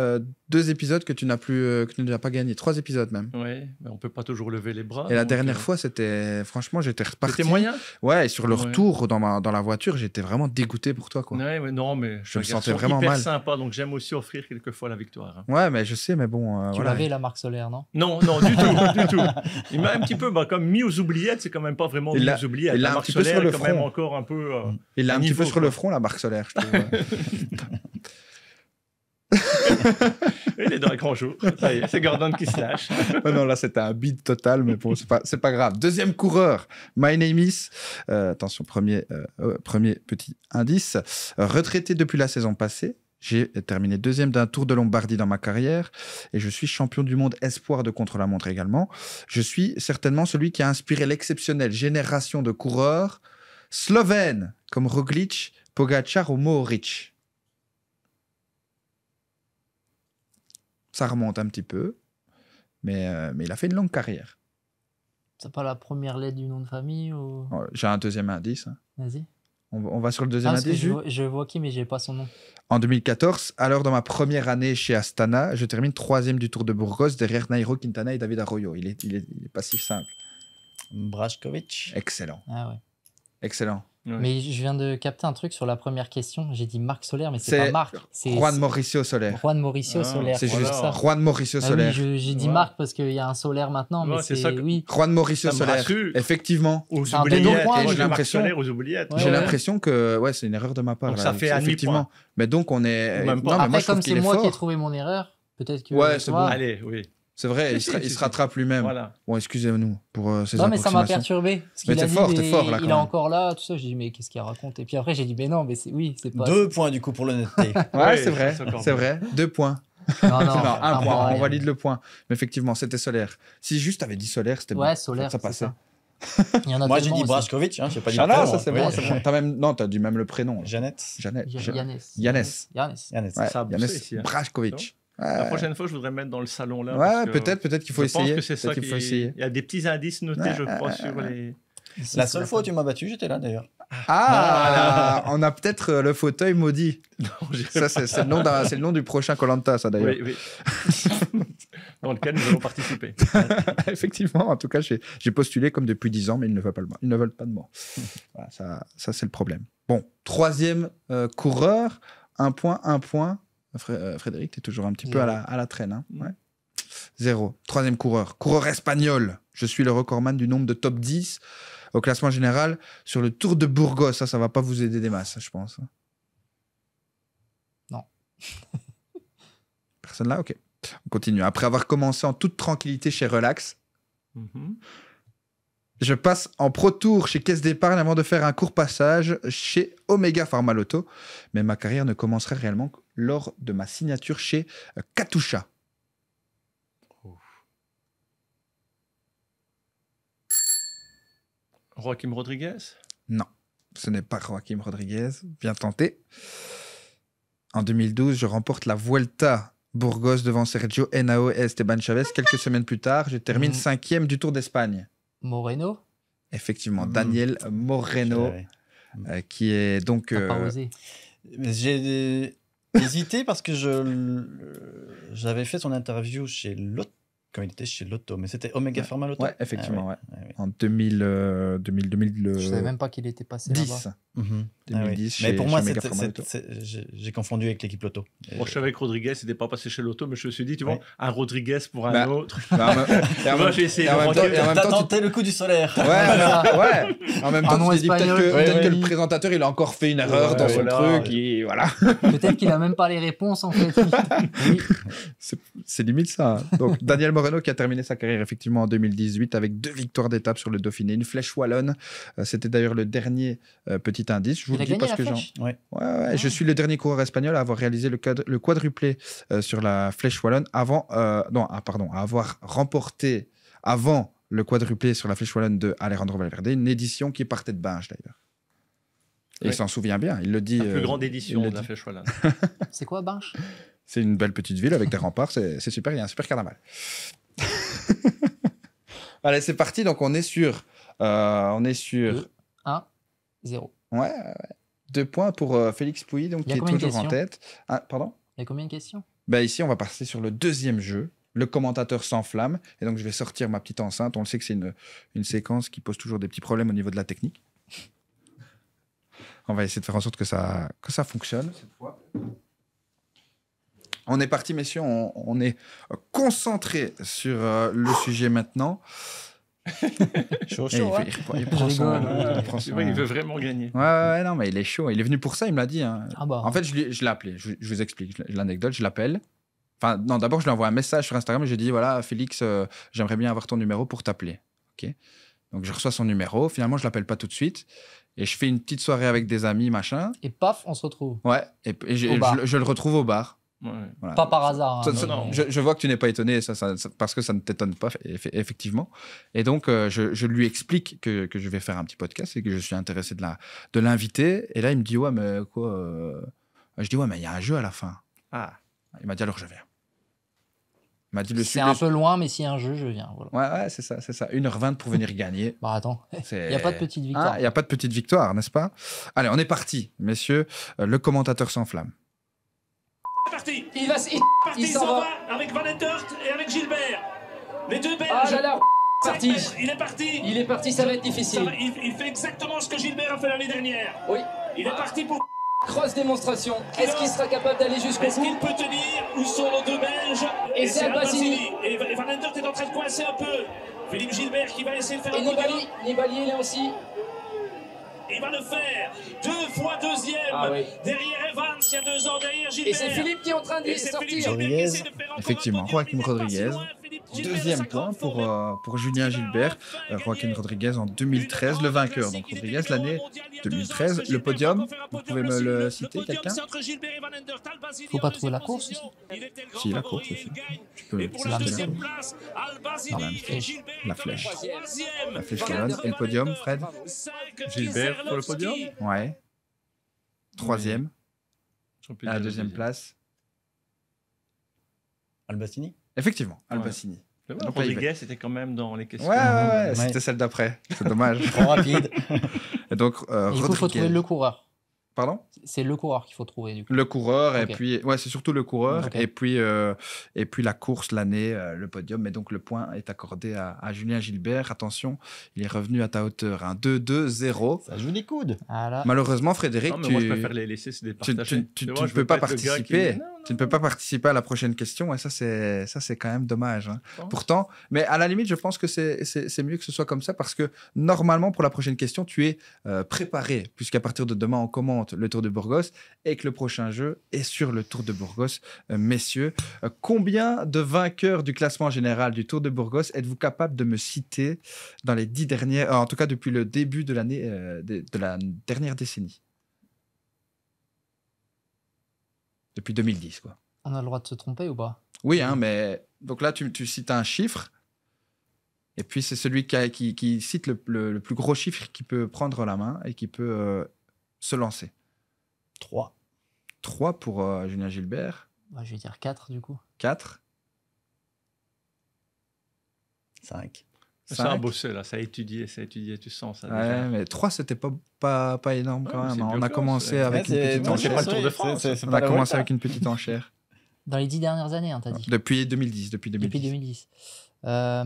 deux épisodes que tu n'as plus que tu n'as pas gagné, trois épisodes même. oui mais on peut pas toujours lever les bras. Et la dernière fois, c'était franchement, j'étais reparti. C'était moyen. Ouais, et sur le retour dans ma dans la voiture, j'étais vraiment dégoûté pour toi quoi. non mais je me sentais vraiment hyper mal. Sympa, donc j'aime aussi offrir quelquefois la victoire. Hein. Ouais mais je sais, mais bon. Euh, tu l'avais la marque solaire, non Non, non, du tout, du tout. Il m'a un petit peu bah, comme mis aux oubliettes, c'est quand même pas vraiment aux oubliettes. Il la marque solaire quand même encore un peu. Euh, mm. il l'a un petit peu sur le front, la marque solaire, je il est dans les grands jours, c'est Gordon qui se lâche. non, là, c'était un bide total, mais bon, c'est pas, pas grave. Deuxième coureur, My Name Is. Euh, attention, premier, premier petit indice. Retraité depuis la saison passée, j'ai terminé deuxième d'un tour de Lombardie dans ma carrière et je suis champion du monde espoir de contre-la-montre également. Je suis certainement celui qui a inspiré l'exceptionnelle génération de coureurs slovènes comme Roglic, Pogacar ou Mohoric. Ça remonte un petit peu, mais, euh, mais il a fait une longue carrière. C'est pas la première lettre du nom de famille oh, J'ai un deuxième indice. Hein. Vas-y. On, va sur le deuxième ah, Je, vois qui, mais j'ai pas son nom. En 2014, alors dans ma première année chez Astana, je termine troisième du Tour de Burgos derrière Nairo Quintana et David Arroyo. Il est, il est, passif simple. Brajkovic. Excellent. Ah ouais. Excellent. Mais je viens de capter un truc sur la première question. J'ai dit Marc Solaire, mais c'est pas Marc. C'est Juan Mauricio Solaire. Juan Mauricio ah, Solaire. C'est juste ça. Juan Mauricio ah Solaire. j'ai dit Marc parce qu'il y a un Solaire maintenant, mais c'est Juan Mauricio Solaire. Effectivement. Aux J'ai l'impression. J'ai l'impression que ouais, c'est une erreur de ma part. ça fait effectivement. Mais donc on est. comme c'est moi qui ai trouvé mon erreur, peut-être que. Ouais, c'est bon. Allez, oui. C'est vrai, il, se, rattrape lui-même. Bon, excusez-nous pour euh, ces Non, mais ça m'a perturbé. mais t'es fort, t'es fort là. Il est encore là, tout ça. J'ai dit, mais qu'est-ce qu'il a raconté Et puis après, j'ai dit, mais non, mais c'est oui, c'est pas. Deux points du coup pour l'honnêteté. ouais, c'est vrai, c'est vrai. Deux points. Non, non, un, point, on valide le point. Mais effectivement, c'était solaire. Si juste t'avais dit solaire, c'était ouais, bon. solaire. Ça passait. Il y en a Moi, j'ai dit Braskovic, hein, j'ai pas dit ah non, ça c'est bon, c'est même, non, t'as dit même le prénom. Jeannette. Jeannette. Yannis. Yannis. Yannis. Yannis. Hein. Braskovic. La prochaine fois, je voudrais mettre dans le salon là. Ouais, peut-être, peut-être qu'il faut essayer. c'est ça qu'il faut essayer. Il y a des petits indices notés, je crois, sur les. La seule fois où tu m'as battu, j'étais là d'ailleurs. Ah, ah. On a peut-être euh, le fauteuil maudit. c'est le, nom le nom du prochain Colanta, ça d'ailleurs. Dans lequel nous allons participer. Effectivement, en tout cas, j'ai postulé comme depuis 10 ans, mais ils ne veulent pas, le, ils ne veulent pas de moi. Voilà, ça, c'est le problème. Bon, troisième euh, coureur, un point, un point, euh, Frédéric, tu es toujours un petit peu à la, traîne. Hein. Zéro. Troisième coureur, coureur espagnol. Je suis le recordman du nombre de top 10 au classement général sur le Tour de Burgos. Ça, ça va pas vous aider des masses, je pense. Hein. Non. Personne là Ok. On continue. Après avoir commencé en toute tranquillité chez Relax, mm-hmm. je passe en Pro Tour chez Caisse d'Épargne avant de faire un court passage chez Omega Pharma Lotto. Mais ma carrière ne commencerait réellement lors de ma signature chez euh, Katusha. Joaquim Rodriguez Non, ce n'est pas Joaquim Rodriguez. Bien tenté. En 2012, je remporte la Vuelta Burgos devant Sergio Henao et Esteban Chavez. Quelques semaines plus tard, je termine mm. cinquième du Tour d'Espagne. Moreno Effectivement, mm. Daniel Moreno, euh, qui est donc... Euh, j'ai hésité parce que je j'avais fait son interview chez l'autre quand il était chez Lotto, mais c'était Omega Pharma Lotto. Ouais, effectivement, ah ouais. Ah en 2000, 2000, 2000 le... Je savais même pas qu'il était passé là mm 2010. mais pour moi, j'ai confondu avec l'équipe Lotto. Moi, je savais que Rodriguez n'était pas passé chez Lotto, mais je me suis dit, tu vois, un Rodriguez pour un bah, autre. Bah, en moi, j'ai essayé. en même temps, en tenté le coup du solaire. Ouais, ouais. En même temps, on se dit peut-être que, le présentateur, il a encore fait une erreur dans son truc. Voilà. Peut-être qu'il n'a même pas les réponses, en fait. C'est limite ça. Hein. Donc, Daniel qui a terminé sa carrière effectivement en 2018 avec deux victoires d'étape sur le Dauphiné, une flèche wallonne. Euh, c'était d'ailleurs le dernier euh, petit indice. Je vous le dis parce que ah. je suis le dernier coureur espagnol à avoir réalisé le, quadruplé euh, sur la flèche wallonne avant, non, ah, pardon, à avoir remporté avant le quadruplé sur la flèche wallonne de Alejandro Valverde, une édition qui partait de Binge d'ailleurs. Il s'en souvient bien, il le dit. La plus grande édition de la flèche wallonne. C'est quoi Binge c'est une belle petite ville avec des remparts, c'est super, il y a un super carnaval. Allez, c'est parti, donc on est sur... Euh, on est sur... 1, 0. Ouais, Deux points pour euh, Félix Pouilly, donc, qui est toujours en tête. Ah, pardon Il y a combien de questions ben, Ici, on va passer sur le deuxième jeu le commentateur sans flamme. Et donc, je vais sortir ma petite enceinte. On le sait que c'est une, une, séquence qui pose toujours des petits problèmes au niveau de la technique. On va essayer de faire en sorte que ça, que ça fonctionne cette fois. On est parti, messieurs, on, on est concentré sur euh, le sujet maintenant. il, il, veut vraiment gagner. Ouais, ouais, non, mais il est chaud. Il est venu pour ça, il me l'a dit. Hein. Ah bah. En fait, je, l'ai appelé. Je, vous explique l'anecdote. Je l'appelle. Enfin, non, d'abord, je lui envoie un message sur Instagram et je lui dis voilà, Félix, euh, j'aimerais bien avoir ton numéro pour t'appeler. OK Donc, je reçois son numéro. Finalement, je l'appelle pas tout de suite et je fais une petite soirée avec des amis, machin. Et paf, on se retrouve. Ouais, et, je, le retrouve au bar. Pas par hasard. Hein, je, vois que tu n'es pas étonné, parce que ça ne t'étonne pas, effectivement. Et donc, euh, je, lui explique que, je vais faire un petit podcast et que je suis intéressé de l'inviter. et là, il me dit, ouais, mais quoi euh, Je dis, ouais, mais il y a un jeu à la fin. Ah. Il m'a dit, alors je viens. Il m'a dit, C'est un peu loin, mais s'il y a un jeu, je viens. Ouais, c'est ça, c'est ça. 1h20 pour venir gagner. bah attends, il n'y a pas de petite ah, victoire. Il a pas de petite victoire, n'est-ce pas Allez, on est parti, messieurs. Euh, le commentateur s'enflamme il va il, s'en va. avec Van et avec Gilbert. Les deux ah Belges. Parti. Il est parti. Il est parti, ça va être difficile. il, fait exactement ce que Gilbert a fait l'année dernière. Oui. Il est parti pour. Cross démonstration. Est-ce qu'il sera capable d'aller jusqu'au bout Est-ce qu'il peut tenir Où sont nos deux Belges Et, Et Van Endert est en train de coincer un peu. Philippe Gilbert qui va essayer de faire et un Nibali, Nibali aussi il va le faire. Deux fois deuxième. Ah derrière Evans, il y a deux ans derrière Gilbert. Et c'est Philippe qui est en train de sortir. Rodriguez, effectivement, Joaquim Rodriguez. Deuxième point pour, pour euh, euh, Julien Gilbert, euh, Joaquin Rodriguez en 2013, le vainqueur. Donc Rodriguez, l'année 2013, le podium, vous pouvez me le citer, quelqu'un Faut pas trouver la course Si, la course peux la, flèche. La flèche. La flèche Colonne. le podium, Fred Gilbert pour le podium Ouais. Troisième. la deuxième place. Albacini Effectivement, Al Bassini. Ouais. Ouais, c'était quand même dans les questions. Ouais, c'était celle d'après. C'est dommage. Trop rapide. Et donc, Il euh, faut trouver le coureur. Pardon C'est le coureur qu'il faut trouver du coup. Le coureur et puis ouais, c'est surtout le coureur et puis euh, et puis la course, l'année, euh, le podium. Mais donc le point est accordé à, Julien Gilbert. Attention, il est revenu à ta hauteur. 1 hein. 2-2-0. Ça joue des coudes. Malheureusement, Frédéric, tu... je préfère les laisser Tu, ne peux pas, participer. tu ne peux pas participer à la prochaine question et ça c'est ça c'est quand même dommage. Hein. Pourtant, mais à la limite, je pense que c'est mieux que ce soit comme ça parce que normalement pour la prochaine question, tu es euh, préparé puisqu'à partir de demain on commence le Tour de Burgos et que le prochain jeu est sur le Tour de Burgos. Euh, messieurs, euh, combien de vainqueurs du classement général du Tour de Burgos êtes-vous capable de me citer dans les dix derniers, euh, en tout cas depuis le début de l'année, de, la dernière décennie Depuis 2010, quoi. On a le droit de se tromper ou pas Oui, hein, mais donc là, tu, cites un chiffre, et puis c'est celui qui, qui, cite le, plus gros chiffre qui peut prendre la main et qui peut se lancer 3. 3 pour euh, Julien Gilbert. je vais dire 4 du coup. 4. 5. C'est un bossé là, ça a étudié, ça a étudié, tu sens ça. Ouais, déjà. mais 3 c'était pas, pas, pas énorme quand même. Hein. On a commencé avec une petite enchère. enchère. Pas le Tour de France. On a commencé avec une petite enchère. Dans les 10 dernières années, hein, t'as dit. Depuis 2010. Depuis 2010. Depuis 2010. Euh...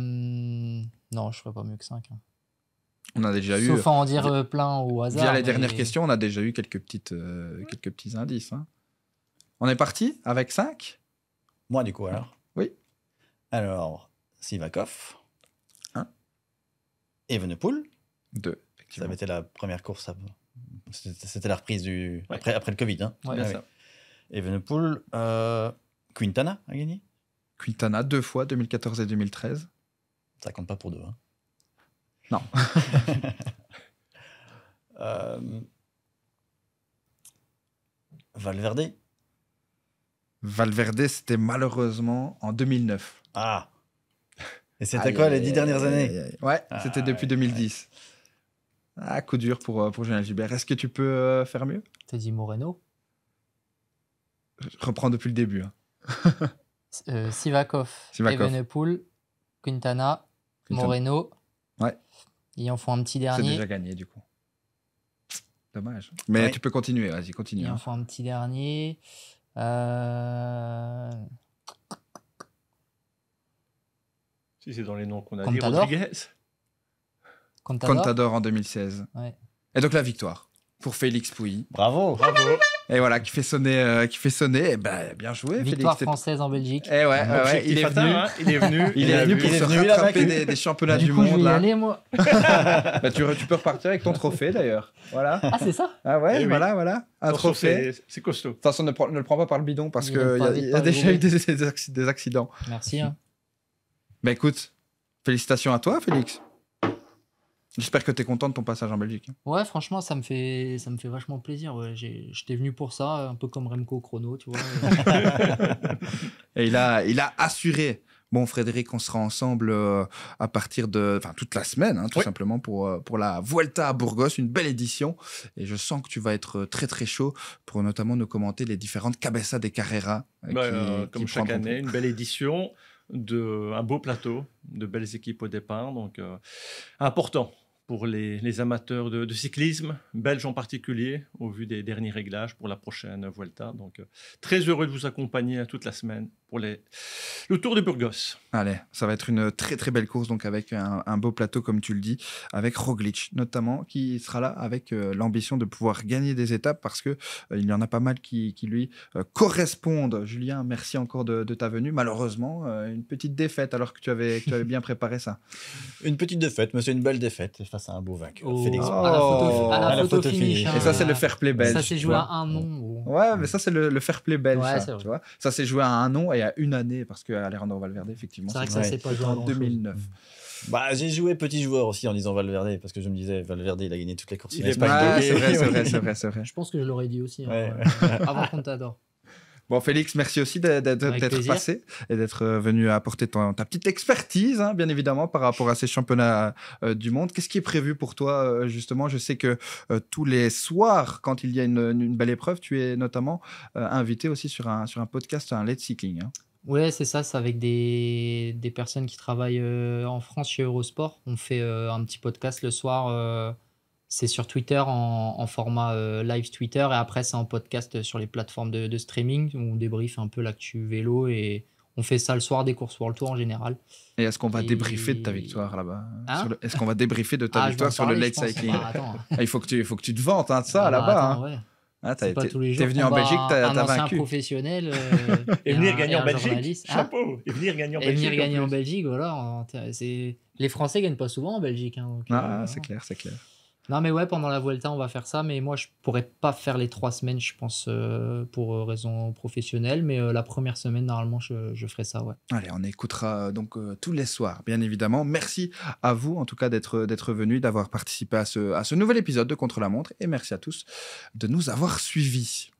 Non, je ferais pas mieux que 5. Hein. On a déjà Sauf eu. en euh, dire euh, plein au hasard. Via les dernières questions, on a déjà eu quelques, petites, euh, quelques petits indices. Hein. On est parti avec 5 Moi, du coup, alors Oui. Alors, Sivakov. 1. Evenepoel. 2. Ça avait été la première course. C'était la reprise du... Après, après le Covid. Hein. Ouais, ah, Quintana a gagné Quintana, deux fois, 2014 et 2013. Ça compte pas pour deux. Hein. Non. Euh, Valverde Valverde, c'était malheureusement en 2009. Ah Et c'était quoi les dix dernières années Ouais, ah, c'était depuis 2010. Ah, coup dur pour, euh, pour Julien Gilbert. Est-ce que tu peux euh, faire mieux T'as dit Moreno Je reprends depuis le début. Hein. Sivakov, Sivakov. Quintana, Moreno, Ouais. Ils en font un petit dernier. C'est déjà gagné, du coup. Dommage. Mais tu peux continuer, vas-y, continue. Ils en hein. font un petit dernier. Euh, si c'est dans les noms qu'on a dit, Rodriguez. Contador. Contador en 2016. Et donc la victoire pour Félix Pouilly. Bravo, bravo. Et voilà, qui fait sonner, euh, qui fait sonner. Eh ben, bien joué, Victoire française en Belgique. Et eh ouais, hein. il, est venu, il, est venu, il est venu. pour se rattraper des, championnats du, du coup, monde. Je vais moi. bah, tu, peux repartir avec ton trophée d'ailleurs. Voilà. Ah, c'est ça Ah ouais, eh voilà, voilà. Un ton trophée. C'est costaud. De toute façon, ne, le prends pas par le bidon parce qu'il y a, déjà eu des, accidents. Merci. Mais hein. bah, écoute, félicitations à toi, Félix. J'espère que tu es content de ton passage en Belgique. Hein. Ouais, franchement, ça me fait, ça me fait vachement plaisir. Je J'étais venu pour ça, un peu comme Remco Chrono, tu vois. et il a, il a assuré. Bon, Frédéric, on sera ensemble euh, à partir de. Enfin, toute la semaine, hein, tout simplement, pour, euh, pour la Vuelta à Burgos, une belle édition. Et je sens que tu vas être euh, très, très chaud pour notamment nous commenter les différentes Cabeza des Carrera. Bah, comme chaque année, une belle édition, de, un beau plateau, de belles équipes au départ. Donc, important pour les, amateurs de, de, cyclisme, belges en particulier, au vu des derniers réglages pour la prochaine Vuelta. Donc, euh, très heureux de vous accompagner hein, toute la semaine le Tour de Burgos. Allez, ça va être une très très belle course, donc avec un, beau plateau, comme tu le dis, avec Roglic notamment, qui sera là avec euh, l'ambition de pouvoir gagner des étapes parce que euh, il y en a pas mal qui, lui euh, correspondent. Julien, merci encore de, ta venue. Malheureusement, une petite défaite alors que tu avais, tu avais bien préparé ça. Une petite défaite, mais c'est une belle défaite face à un beau vainqueur. Oh. À la photo, à oh. photo, finish. Hein. Et ça, c'est le fair play belge. Ça s'est joué à un nom. Ouais, mais ça, c'est le, fair play belge. ça, c'est ça s'est joué à un nom et à une année, parce que en Valverde, effectivement, c'est vrai que ça, s'est pas joué en 2009. Mmh. Bah, j'ai joué petit joueur aussi en disant Valverde, parce que je me disais, Valverde, il a gagné toutes les courses. Il, est pas c'est vrai, c'est vrai, c'est vrai, vrai, Je pense que je l'aurais dit aussi, hein, euh, avant qu'on t'adore Bon, Félix, merci aussi d'être passé et d'être euh, venu apporter ta petite expertise, hein, bien évidemment, par rapport à ces championnats euh, du monde. Qu'est-ce qui est prévu pour toi, euh, justement Je sais que tous les soirs, quand il y a une, belle épreuve, tu es notamment invité aussi sur un, sur un podcast, un Let's Cycling. Hein. Oui, c'est ça, c'est avec des, des, personnes qui travaillent en France chez Eurosport. On fait un petit podcast le soir c'est sur Twitter en, format euh, live Twitter et après c'est en podcast sur les plateformes de, streaming où on débriefe un peu l'actu vélo et on fait ça le soir des courses World Tour en général. Et est-ce qu'on va débriefer de ta victoire là-bas hein? Est-ce qu'on va débriefer de ta ah, victoire sur le Lake Cycling ah, Il faut que tu, il faut que tu te vantes hein, de ça ah, bah, là-bas. Hein. ah, t'es venu en Belgique, t'as vaincu. Un professionnel. Euh, et, venir gagner en Belgique. Chapeau. Et venir gagner en Belgique. venir gagner en, Belgique, Les Français gagnent pas souvent en Belgique. Hein, ah, euh, c'est clair, c'est clair. Non, mais ouais, pendant la Vuelta, on va faire ça. Mais moi, je pourrais pas faire les trois semaines, je pense, euh, pour raisons euh, raison professionnelle. Mais euh, la première semaine, normalement, je, je, ferai ça, ouais. Allez, on écoutera donc tous les soirs, bien évidemment. Merci à vous, en tout cas, d'être, d'être venu, d'avoir participé à ce, à ce nouvel épisode de Contre la Montre. Et merci à tous de nous avoir suivis.